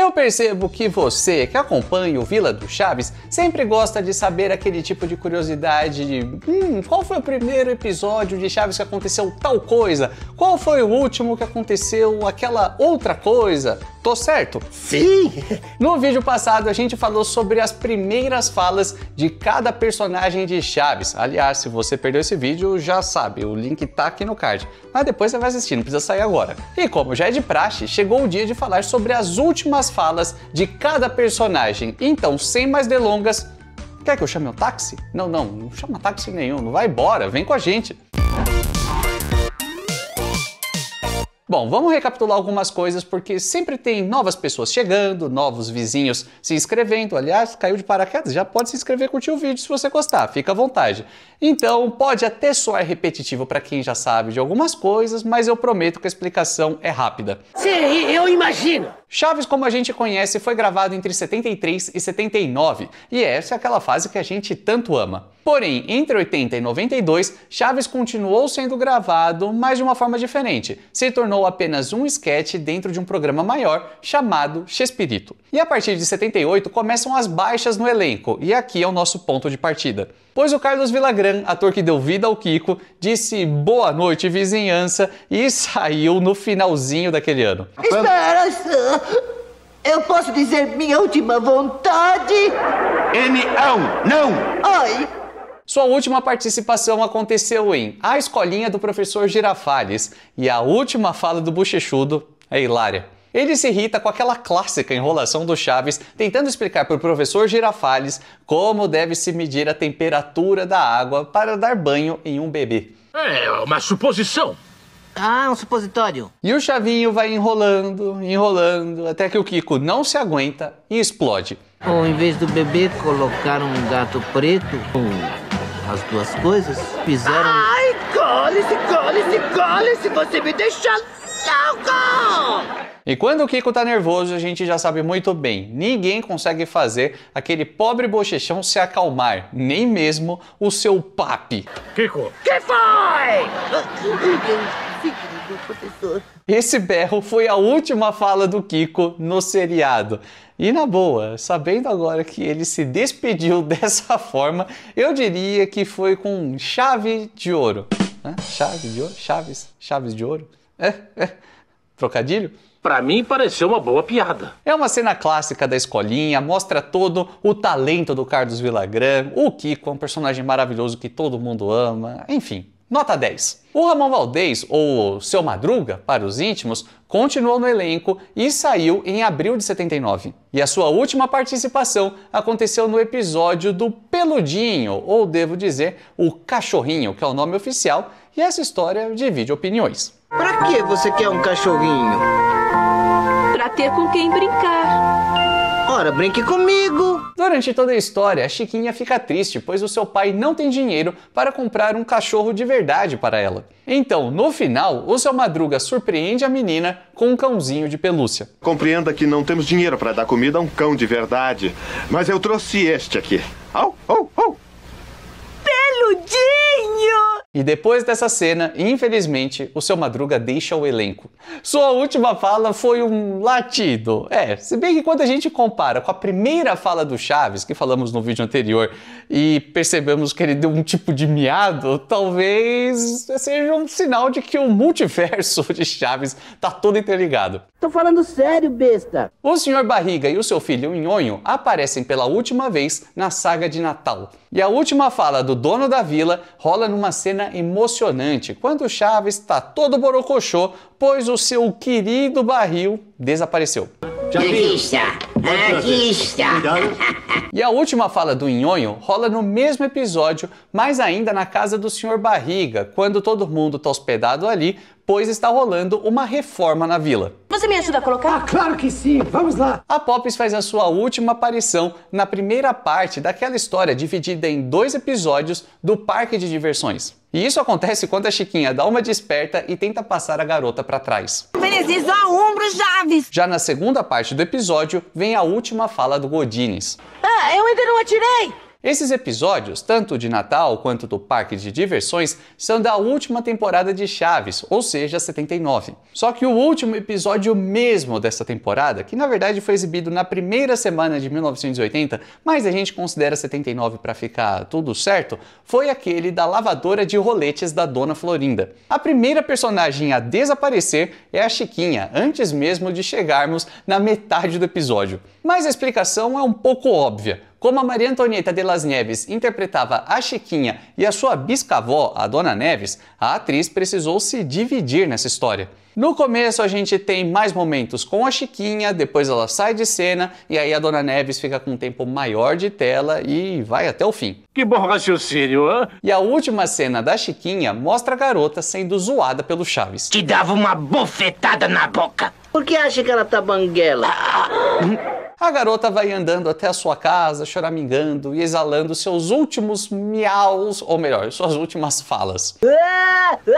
Eu percebo que você, que acompanha o Vila do Chaves, sempre gosta de saber aquele tipo de curiosidade de hum, qual foi o primeiro episódio de Chaves que aconteceu tal coisa? Qual foi o último que aconteceu aquela outra coisa? Tô certo? Sim! No vídeo passado a gente falou sobre as primeiras falas de cada personagem de Chaves. Aliás, se você perdeu esse vídeo, já sabe, o link tá aqui no card. Mas depois você vai assistir, não precisa sair agora. E como já é de praxe, chegou o dia de falar sobre as últimas falas de cada personagem. Então, sem mais delongas, quer que eu chame o táxi? Não, não, não chama táxi nenhum, não vai embora, vem com a gente. Bom, vamos recapitular algumas coisas porque sempre tem novas pessoas chegando, novos vizinhos se inscrevendo. Aliás, caiu de paraquedas, já pode se inscrever e curtir o vídeo se você gostar, fica à vontade. Então, pode até soar repetitivo para quem já sabe de algumas coisas, mas eu prometo que a explicação é rápida. Sim, eu imagino. Chaves, como a gente conhece, foi gravado entre 73 e 79, e essa é aquela fase que a gente tanto ama. Porém, entre 80 e 92, Chaves continuou sendo gravado, mas de uma forma diferente. Se tornou apenas um esquete dentro de um programa maior chamado Chespirito. E a partir de 78 começam as baixas no elenco, e aqui é o nosso ponto de partida. Pois o Carlos Villagrán, ator que deu vida ao Kiko, disse boa noite vizinhança e saiu no finalzinho daquele ano. Espera, eu posso dizer minha última vontade? N não, não. Oi, sua última participação aconteceu em A Escolinha do Professor Girafales e a última fala do Bochechudo é hilária. Ele se irrita com aquela clássica enrolação do Chaves, tentando explicar para o professor Girafales como deve se medir a temperatura da água para dar banho em um bebê. É uma suposição. Ah, um supositório. E o Chavinho vai enrolando, enrolando, até que o Kiko não se aguenta e explode. Ou em vez do bebê colocar um gato preto, um as duas coisas fizeram. Ai, cole-se, cole-se, cole-se! Você me deixa louco! E quando o Kiko tá nervoso, a gente já sabe muito bem, ninguém consegue fazer aquele pobre bochechão se acalmar, nem mesmo o seu papi. Kiko! Que foi? professor. Esse berro foi a última fala do Kiko no seriado. E na boa, sabendo agora que ele se despediu dessa forma, eu diria que foi com chave de ouro. Hã? Chave de ouro? Chaves? Chaves de ouro? É? é. Trocadilho? Para mim, pareceu uma boa piada. É uma cena clássica da escolinha, mostra todo o talento do Carlos Villagrán. O Kiko é um personagem maravilhoso que todo mundo ama. Enfim, Nota 10. O Ramon Valdez, ou Seu Madruga, para os íntimos, continuou no elenco e saiu em abril de 79. E a sua última participação aconteceu no episódio do Peludinho, ou devo dizer, o Cachorrinho, que é o nome oficial, e essa história divide opiniões. Para que você quer um cachorrinho? Para ter com quem brincar. Ora, brinque comigo! Durante toda a história, a Chiquinha fica triste, pois o seu pai não tem dinheiro para comprar um cachorro de verdade para ela. Então, no final, o seu Madruga surpreende a menina com um cãozinho de pelúcia. Compreenda que não temos dinheiro para dar comida a um cão de verdade, mas eu trouxe este aqui. Au, au, au! Peludinho! E depois dessa cena, infelizmente, o seu Madruga deixa o elenco. Sua última fala foi um latido. É, se bem que quando a gente compara com a primeira fala do Chaves, que falamos no vídeo anterior, e percebemos que ele deu um tipo de miado, talvez seja um sinal de que o multiverso de Chaves tá todo interligado. Tô falando sério, besta! O Sr. Barriga e o seu filho Nhonho aparecem pela última vez na saga de Natal. E a última fala do dono da vila rola numa cena emocionante quando o Chaves está todo borocochô, pois o seu querido barril desapareceu. aqui está. E a última fala do Nhonho rola no mesmo episódio, mas ainda na casa do Sr. Barriga, quando todo mundo está hospedado ali, pois está rolando uma reforma na vila. Você me ajuda a colocar? Ah, claro que sim, vamos lá. A Pops faz a sua última aparição na primeira parte daquela história dividida em dois episódios do Parque de Diversões. E isso acontece quando a Chiquinha dá uma desperta e tenta passar a garota para trás. Preciso a ombro, Chaves! Já na segunda parte do episódio, vem a última fala do Godines. Ah, eu ainda não atirei! Esses episódios, tanto de Natal quanto do Parque de Diversões, são da última temporada de Chaves, ou seja, 79. Só que o último episódio mesmo dessa temporada, que na verdade foi exibido na primeira semana de 1980, mas a gente considera 79 para ficar tudo certo, foi aquele da lavadora de roletes da Dona Florinda. A primeira personagem a desaparecer é a Chiquinha, antes mesmo de chegarmos na metade do episódio. Mas a explicação é um pouco óbvia. Como a Maria Antonieta de Las Neves interpretava a Chiquinha e a sua biscavó, a Dona Neves, a atriz precisou se dividir nessa história. No começo a gente tem mais momentos com a Chiquinha, depois ela sai de cena e aí a Dona Neves fica com um tempo maior de tela e vai até o fim. Que bom raciocínio, hã? E a última cena da Chiquinha mostra a garota sendo zoada pelo Chaves. Te dava uma bofetada na boca. Por que acha que ela tá banguela? Ah, a garota vai andando até a sua casa, choramingando e exalando seus últimos miaus, ou melhor, suas últimas falas.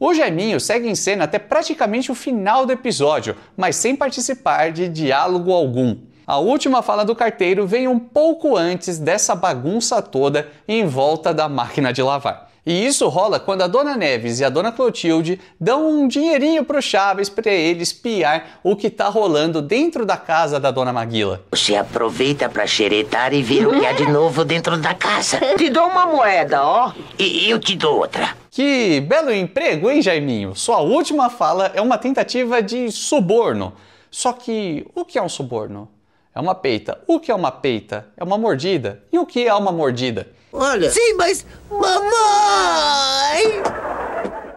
O Geminho segue em cena até praticamente o final do episódio, mas sem participar de diálogo algum. A última fala do carteiro vem um pouco antes dessa bagunça toda em volta da máquina de lavar. E isso rola quando a Dona Neves e a Dona Clotilde dão um dinheirinho pro Chaves para ele espiar o que tá rolando dentro da casa da Dona Maguila. Você aproveita para xeretar e ver o que há de novo dentro da casa. Te dou uma moeda, ó. E eu te dou outra. Que belo emprego, hein, Jaiminho? Sua última fala é uma tentativa de suborno. Só que o que é um suborno? É uma peita. O que é uma peita? É uma mordida. E o que é uma mordida? Olha. Sim, mas. Mamãe!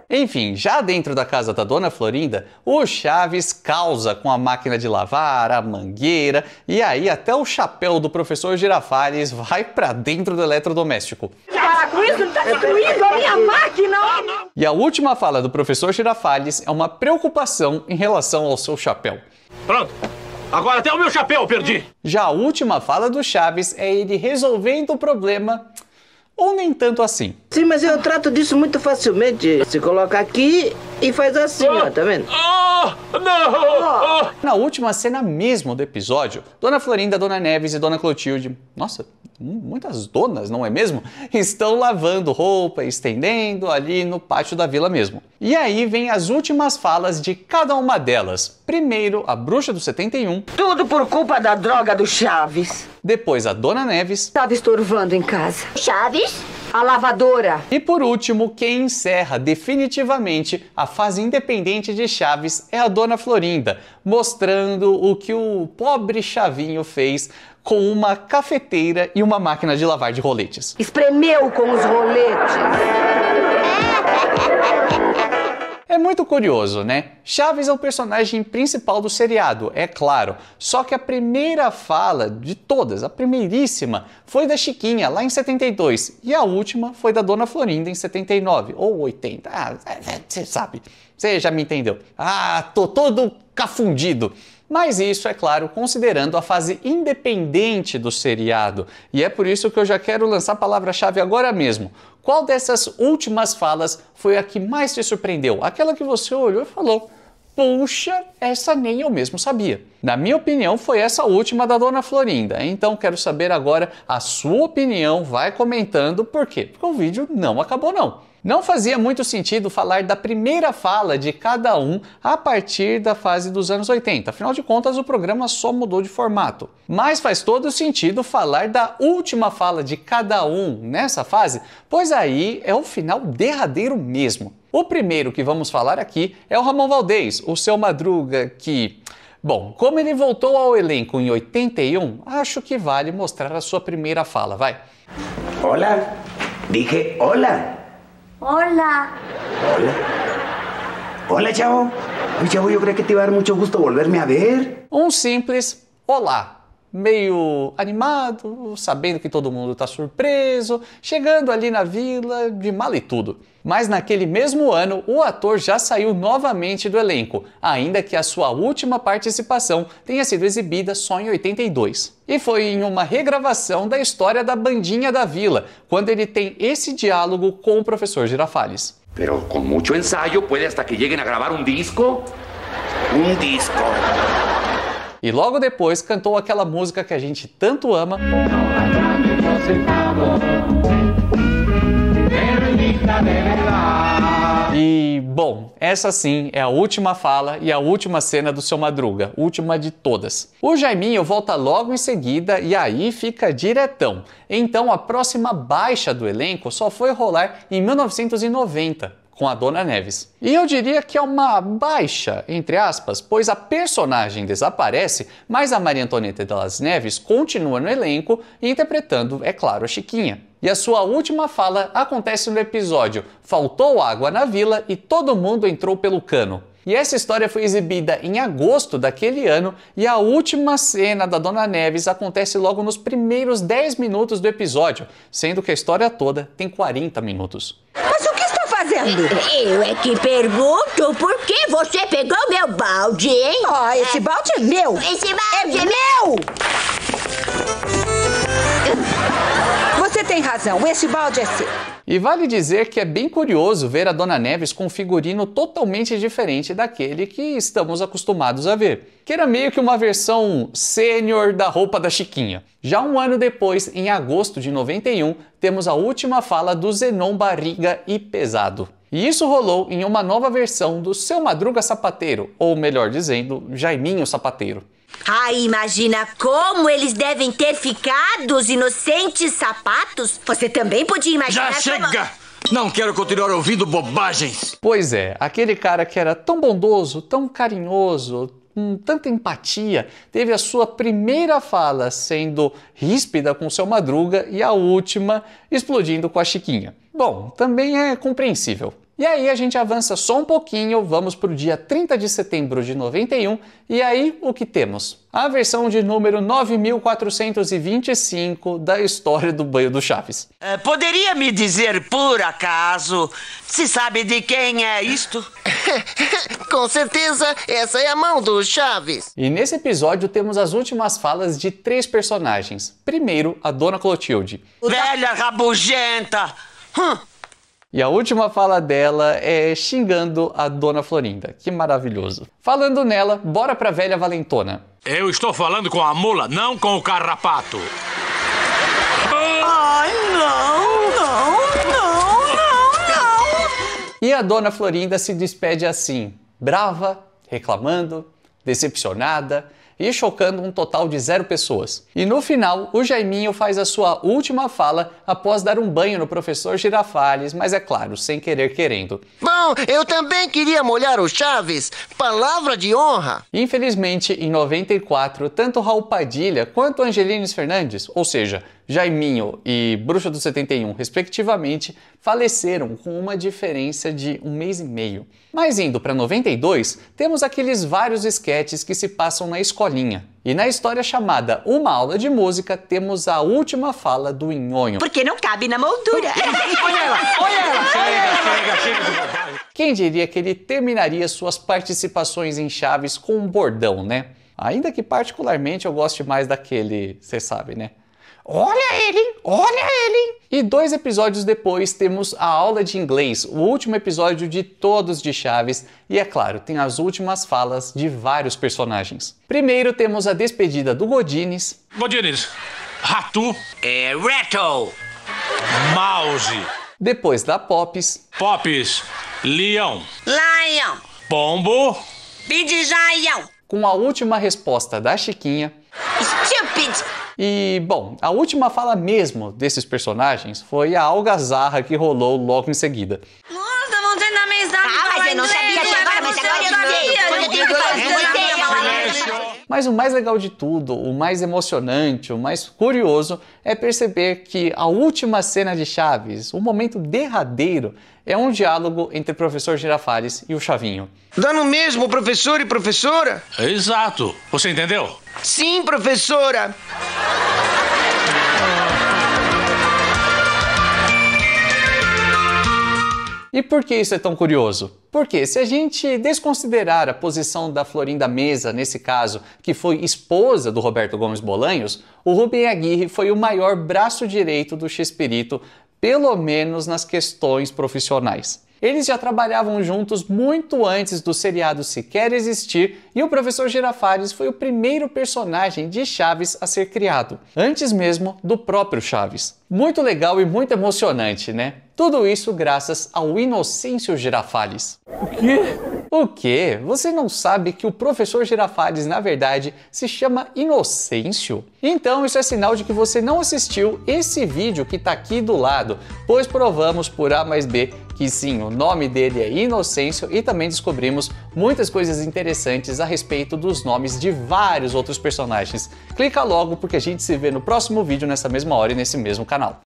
Enfim, já dentro da casa da Dona Florinda, o Chaves causa com a máquina de lavar, a mangueira e aí até o chapéu do professor Girafales vai para dentro do eletrodoméstico. Para com isso, tá destruindo a minha máquina! E a última fala do professor Girafales é uma preocupação em relação ao seu chapéu. Pronto, Agora até o meu chapéu eu perdi! Já a última fala do Chaves é ele resolvendo o problema ou nem tanto assim? Sim, mas eu trato disso muito facilmente. Se coloca aqui e faz assim, ó, tá vendo? oh, não! Oh. Na última cena mesmo do episódio, Dona Florinda, Dona Neves e Dona Clotilde. Nossa, muitas donas, não é mesmo? Estão lavando roupa, estendendo ali no pátio da vila mesmo. E aí vem as últimas falas de cada uma delas. Primeiro, a bruxa do 71. Tudo por culpa da droga do Chaves. Depois, a dona Neves. Estava estorvando em casa. Chaves? A lavadora. E por último, quem encerra definitivamente a fase independente de Chaves é a dona Florinda, mostrando o que o pobre Chavinho fez com uma cafeteira e uma máquina de lavar de roletes. Espremeu com os roletes. É muito curioso, né? Chaves é o personagem principal do seriado, é claro. Só que a primeira fala de todas, a primeiríssima, foi da Chiquinha lá em 72 e a última foi da Dona Florinda em 79 ou 80. Ah, é, é, você sabe. Você já me entendeu. Ah, tô todo cafundido. Mas isso, é claro, considerando a fase independente do seriado. E é por isso que eu já quero lançar a palavra-chave agora mesmo. Qual dessas últimas falas foi a que mais te surpreendeu? Aquela que você olhou e falou: Puxa, essa nem eu mesmo sabia. Na minha opinião, foi essa última da Dona Florinda. Então quero saber agora a sua opinião. Vai comentando por quê? Porque o vídeo não acabou não. Não fazia muito sentido falar da primeira fala de cada um a partir da fase dos anos 80, afinal de contas o programa só mudou de formato. Mas faz todo sentido falar da última fala de cada um nessa fase, pois aí é o final derradeiro mesmo. O primeiro que vamos falar aqui é o Ramon Valdez, o seu Madruga, que. Bom, como ele voltou ao elenco em 81, acho que vale mostrar a sua primeira fala, vai. Olá, dije olá. Olá. Olá. Olá, chavo. chavo, eu creio que te vai dar muito gusto voltar-me a ver. Um simples olá meio animado, sabendo que todo mundo está surpreso, chegando ali na vila de mal e tudo. Mas naquele mesmo ano, o ator já saiu novamente do elenco, ainda que a sua última participação tenha sido exibida só em 82. E foi em uma regravação da história da Bandinha da Vila, quando ele tem esse diálogo com o professor Girafales. Pero com muito ensaio, pode até que lleguem a gravar um disco? Um disco. E logo depois cantou aquela música que a gente tanto ama. Não, e, bom, essa sim é a última fala e a última cena do seu Madruga, última de todas. O Jaiminho volta logo em seguida e aí fica diretão. Então a próxima baixa do elenco só foi rolar em 1990, com a Dona Neves. E eu diria que é uma baixa, entre aspas, pois a personagem desaparece, mas a Maria Antonieta das Neves continua no elenco, interpretando, é claro, a Chiquinha. E a sua última fala acontece no episódio Faltou água na vila e todo mundo entrou pelo cano. E essa história foi exibida em agosto daquele ano e a última cena da Dona Neves acontece logo nos primeiros 10 minutos do episódio, sendo que a história toda tem 40 minutos. Mas o que está fazendo? Eu é que pergunto por que você pegou meu balde, hein? Oh, esse balde é meu! Esse balde é, é meu! meu. tem razão, esse balde é seu. E vale dizer que é bem curioso ver a Dona Neves com um figurino totalmente diferente daquele que estamos acostumados a ver, que era meio que uma versão sênior da roupa da Chiquinha. Já um ano depois, em agosto de 91, temos a última fala do Zenon Barriga e Pesado. E isso rolou em uma nova versão do Seu Madruga Sapateiro, ou melhor dizendo, Jaiminho Sapateiro. Ah, imagina como eles devem ter ficado, os inocentes sapatos. Você também podia imaginar. Já como... chega! Não quero continuar ouvindo bobagens! Pois é, aquele cara que era tão bondoso, tão carinhoso, com tanta empatia, teve a sua primeira fala sendo ríspida com seu Madruga e a última explodindo com a Chiquinha. Bom, também é compreensível. E aí a gente avança só um pouquinho, vamos para o dia 30 de setembro de 91, e aí o que temos? A versão de número 9425 da história do banho do Chaves. É, poderia me dizer, por acaso, se sabe de quem é isto? Com certeza, essa é a mão do Chaves. E nesse episódio temos as últimas falas de três personagens. Primeiro, a Dona Clotilde. Velha rabugenta! Hum. E a última fala dela é xingando a Dona Florinda. Que maravilhoso. Falando nela, bora pra velha valentona. Eu estou falando com a mula, não com o carrapato. Ai, não, não, não, não, não. E a Dona Florinda se despede assim, brava, reclamando, decepcionada e chocando um total de zero pessoas. E no final, o Jaiminho faz a sua última fala após dar um banho no professor Girafales, mas é claro, sem querer querendo. Bom, eu também queria molhar o Chaves, palavra de honra. Infelizmente, em 94, tanto Raul Padilha quanto Angelines Fernandes, ou seja, Jaiminho e Bruxa do 71, respectivamente, faleceram com uma diferença de um mês e meio. Mas indo para 92, temos aqueles vários esquetes que se passam na escolinha. E na história chamada Uma Aula de Música, temos a última fala do Nhonho. Porque não cabe na moldura. olha ela, olha ela. Chega, chega, chega. Quem diria que ele terminaria suas participações em Chaves com um bordão, né? Ainda que particularmente eu goste mais daquele, você sabe, né? Olha ele, hein? Olha ele, hein? E dois episódios depois temos a aula de inglês, o último episódio de todos de Chaves, e é claro, tem as últimas falas de vários personagens. Primeiro temos a despedida do Godines. Godines, Ratu. É Rattle. Mouse. Depois da Pops. Pops, Leão. Lion. Pombo. Bidjaião com a última resposta da Chiquinha. Stupid! E, bom, a última fala mesmo desses personagens foi a algazarra que rolou logo em seguida na Ah, mas eu não sabia é agora, mas agora eu né? Mas o mais legal de tudo, o mais emocionante, o mais curioso é perceber que a última cena de Chaves, o momento derradeiro, é um diálogo entre o professor Girafales e o Chavinho. Dá no mesmo, professor e professora? Exato. Você entendeu? Sim, professora. E por que isso é tão curioso? Porque se a gente desconsiderar a posição da Florinda Mesa, nesse caso, que foi esposa do Roberto Gomes Bolanhos, o Rubem Aguirre foi o maior braço direito do X-Perito, pelo menos nas questões profissionais. Eles já trabalhavam juntos muito antes do seriado sequer existir e o professor Girafales foi o primeiro personagem de Chaves a ser criado, antes mesmo do próprio Chaves. Muito legal e muito emocionante, né? Tudo isso graças ao Inocêncio Girafales. O quê? O quê? Você não sabe que o professor Girafales, na verdade, se chama Inocêncio? Então, isso é sinal de que você não assistiu esse vídeo que tá aqui do lado, pois provamos por A mais B que sim, o nome dele é Inocêncio e também descobrimos muitas coisas interessantes a respeito dos nomes de vários outros personagens. Clica logo porque a gente se vê no próximo vídeo nessa mesma hora e nesse mesmo canal.